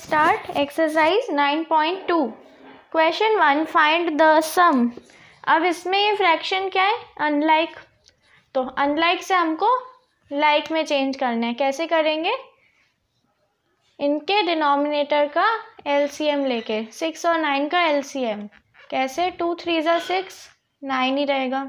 start exercise nine point two question one find the sum अब इसमें ये fraction क्या है अनलाइक तो अनलाइक से हमको लाइक like में चेंज करना है कैसे करेंगे इनके डिनोमिनेटर का एलसीएम लेके सिक्स और नाइन का एलसीएम कैसे टू थ्री ज़ा सिक्स नाइन ही रहेगा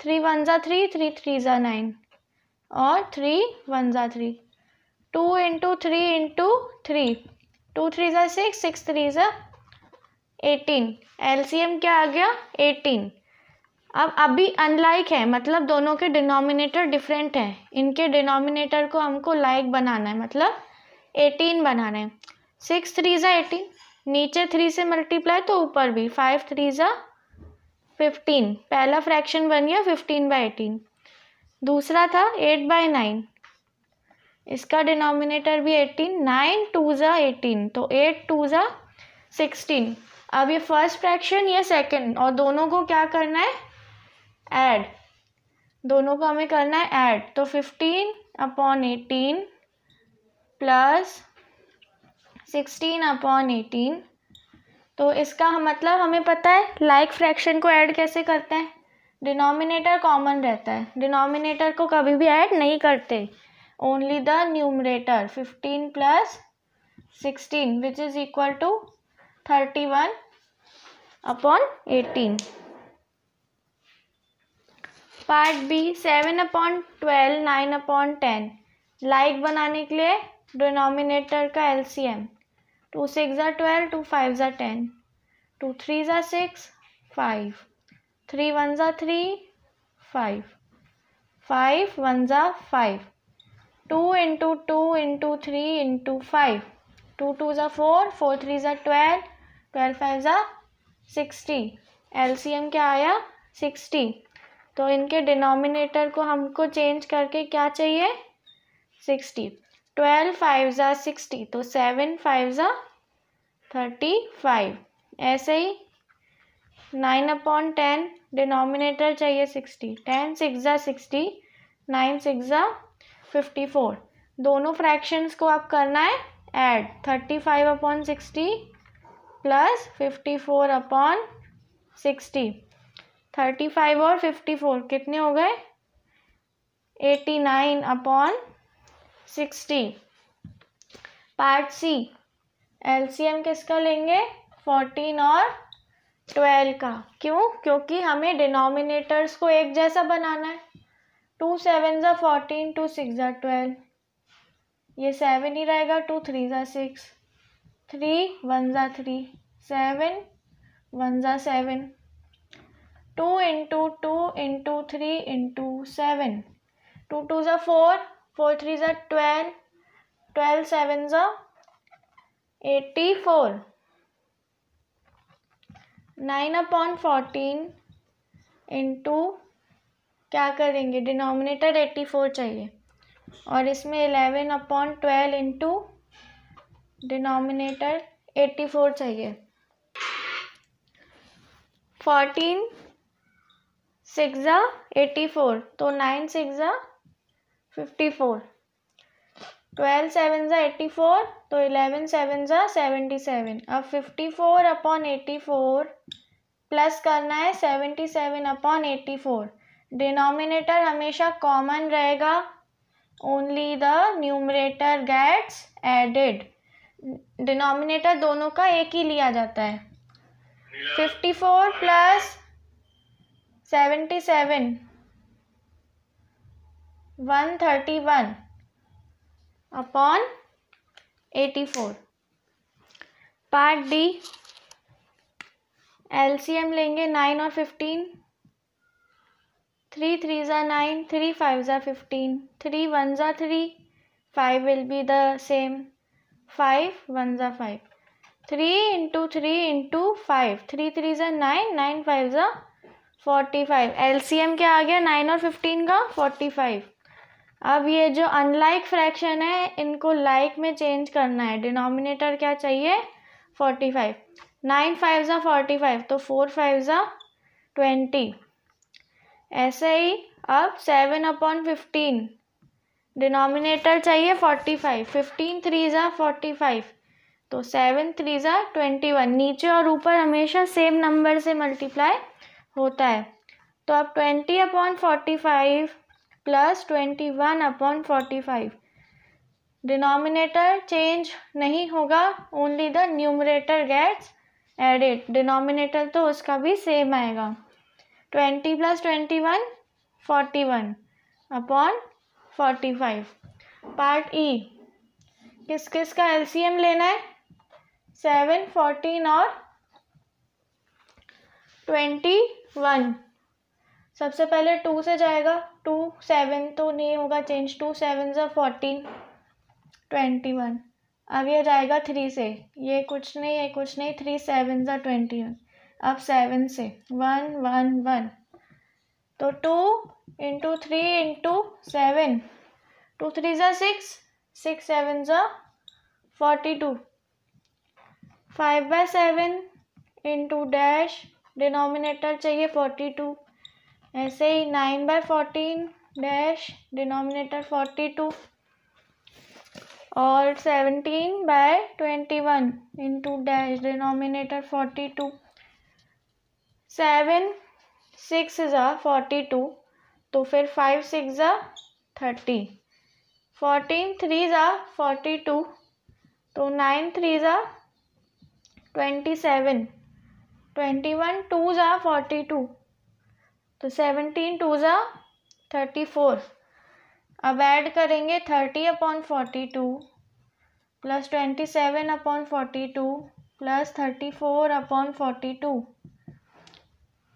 थ्री वन ज़ा थ्री थ्री थ्री ज़ा नाइन और थ्री वन ज़ा three two into three into three two three ज़ा सिक्स सिक्स थ्री ज़ा एटीन एम क्या आ गया एटीन अब अभी अनलाइक है मतलब दोनों के डिनोमिनेटर डिफरेंट हैं इनके डिनोमिनेटर को हमको लाइक बनाना है मतलब एटीन बनाना है सिक्स थ्री ज़ा एटीन नीचे थ्री से मल्टीप्लाई तो ऊपर भी फाइव थ्री ज़ा फिफ्टीन पहला फ्रैक्शन बन गया फिफ्टीन बाई एटीन दूसरा था एट बाई नाइन इसका डिनोमिनेटर भी एटीन नाइन टू ज़ा एटीन तो एट टू ज़ा सिक्सटीन अब ये फर्स्ट फ्रैक्शन ये सेकेंड और दोनों को क्या करना है ऐड दोनों को हमें करना है ऐड तो fifteen upon eighteen plus sixteen upon eighteen तो इसका मतलब हमें पता है लाइक like फ्रैक्शन को ऐड कैसे करते हैं डिनोमिनेटर कॉमन रहता है डिनोमिनेटर को कभी भी ऐड नहीं करते only the numerator 15 plus 16 which is equal to 31 upon 18 part B seven upon twelve nine upon ten like बनाने के लिए डिनोमिनेटर का L C M two six ज़ा ट्वेल्व टू फाइव ज़ा टेन टू थ्री ज़ा six five three one ज़ा three five five one ज़ा five two into two into three into five two two ज़ा फोर फोर थ्री ज़ा twelve twelve five ज़ा sixty L C M क्या आया sixty तो इनके डिनोमिनेटर को हमको चेंज करके क्या चाहिए सिक्सटी ट्वेल्व फाइव ज़ा सिक्सटी तो सेवन फाइव ज़ा थर्टी फाइव ऐसे ही नाइन अपॉन टेन डिनोमिनेटर चाहिए सिक्सटी टेन सिक्स ज़ा सिक्सटी नाइन सिक्स ज़ा फिफ्टी फोर दोनों फ्रैक्शंस को आप करना है add thirty five upon sixty plus fifty four upon sixty thirty five और फिफ्टी फोर कितने हो गए eighty nine upon sixty part C LCM किसका लेंगे फोर्टीन और ट्वेल्व का क्यों क्योंकि हमें डिनोमिनेटर्स को एक जैसा बनाना है टू सेवन ज़ा फोर्टीन टू सिक्स ज़ा ट्वेल्व ये सेवन ही रहेगा टू थ्री ज़ा सिक्स थ्री वन ज़ा थ्री सेवन वन ज़ा seven two into two into three into seven two two ज़ा फोर फोर थ्री ज़ा ट्वेल्व ट्वेल्व सेवन ज़ा eighty four nine upon fourteen into क्या करेंगे डिनोमिनेटर एट्टी फोर चाहिए और इसमें eleven upon twelve into denominator eighty four चाहिए fourteen six eighty four तो nine six fifty four twelve seven ज़ा एट्टी फोर तो इलेवन सेवन ज़ा सेवेंटी सेवन अब fifty four upon eighty four plus करना है seventy seven upon eighty four denominator हमेशा common रहेगा only the numerator gets added denominator दोनों का एक ही लिया जाता है fifty four plus seventy seven one thirty one upon eighty four part D LCM लेंगे नाइन और फिफ्टीन थ्री थ्री ज़ा नाइन थ्री फाइव ज़ा फिफ्टीन थ्री वन ज़ा three five will be the same five one ज़ा five three into three into five three three ज़ा nine nine five ज़ा forty five L C M क्या आ गया nine और fifteen का फोर्टी फाइव अब ये जो अनलाइक फ्रैक्शन है इनको लाइक like में चेंज करना है डिनोमिनेटर क्या चाहिए फोर्टी फाइव नाइन फाइव ज़ा फोर्टी फाइव तो फोर फाइव ज़ा ट्वेंटी ऐसे ही अब सेवन अपॉन फिफ्टीन डिनोमिनेटर चाहिए फोर्टी फाइव फिफ्टीन थ्री ज़ा फोर्टी फाइव तो सेवन थ्री ज़ा ट्वेंटी वन नीचे और ऊपर हमेशा सेम नंबर से मल्टीप्लाई होता है तो अब twenty upon forty five plus twenty one upon forty five denominator change नहीं होगा only the numerator gets added denominator तो उसका भी सेम आएगा twenty plus twenty one forty one upon forty five part E e, किस किस का LCM लेना है सेवन फोर्टीन और ट्वेंटी वन सबसे पहले टू से जाएगा टू सेवन तो नहीं होगा चेंज टू सेवन जो फोर्टीन ट्वेंटी वन अब ये जाएगा थ्री से ये कुछ नहीं ये कुछ नहीं थ्री सेवन ज ट्वेंटी वन अब सेवन से वन वन वन तो two into three into seven two three ज़ा सिक्स सिक्स सेवन ज़ा forty two five by seven into dash denominator चाहिए फोर्टी टू ऐसे ही nine by fourteen dash denominator forty two और seventeen by twenty one into dash denominator forty two seven six ज़ा forty two तो फिर five six ज़ा thirty fourteen three ज़ा forty two तो नाइन थ्री ज़ा twenty seven twenty one two ज़ा forty two तो सेवनटीन टू ज़ा थर्टी फोर अब ऐड करेंगे thirty upon forty two plus twenty seven upon forty two plus thirty four upon forty to